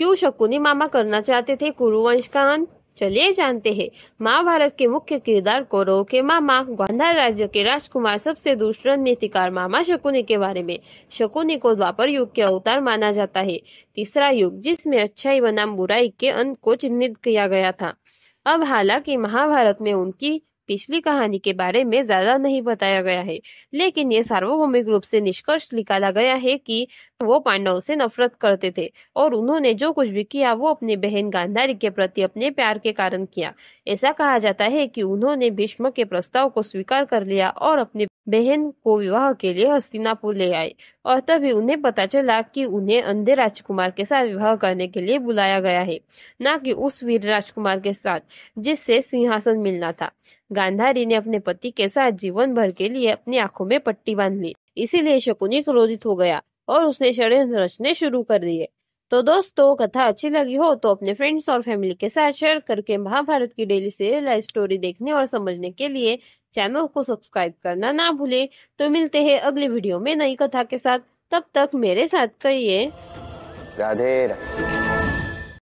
क्यों शकुनी मामा करना चाहते थे कुरुवंश का अंत चलिए जानते हैं महाभारत के मुख्य किरदार कौरव के मामा गांधार राज्य के राजकुमार सबसे दूसरा नीतिकार मामा शकुनी के बारे में शकुनी को द्वापर युग के अवतार माना जाता है तीसरा युग जिसमें अच्छाई बनाम बुराई के अंत को चिन्हित किया गया था अब हालांकि महाभारत में उनकी पिछली कहानी के बारे में ज्यादा नहीं बताया गया है लेकिन ये सार्वभौमिक रूप से निष्कर्ष निकाला गया है कि वो पांडव से नफरत करते थे और उन्होंने जो कुछ भी किया वो अपनी बहन गांधारी के प्रति अपने प्यार के कारण किया ऐसा कहा जाता है कि उन्होंने भीष्म के प्रस्ताव को स्वीकार कर लिया और अपने बहन को विवाह के लिए हस्तिनापुर ले आए और तभी उन्हें पता चला कि उन्हें अंधे राजकुमार के साथ विवाह करने के लिए बुलाया गया है न कि उस वीर राजकुमार के साथ जिससे सिंहासन मिलना था गांधारी ने अपने पति के साथ जीवन भर के लिए अपनी आंखों में पट्टी बांध ली इसीलिए शकुनी क्रोधित हो गया और उसने षड्यंत्र रचने शुरू कर दिए तो दोस्तों कथा अच्छी लगी हो तो अपने फ्रेंड्स और फैमिली के साथ शेयर करके महाभारत की डेली सीरियल लाइफ स्टोरी देखने और समझने के लिए चैनल को सब्सक्राइब करना ना भूले तो मिलते हैं अगले वीडियो में नई कथा के साथ तब तक मेरे साथ कहिए राधे राधे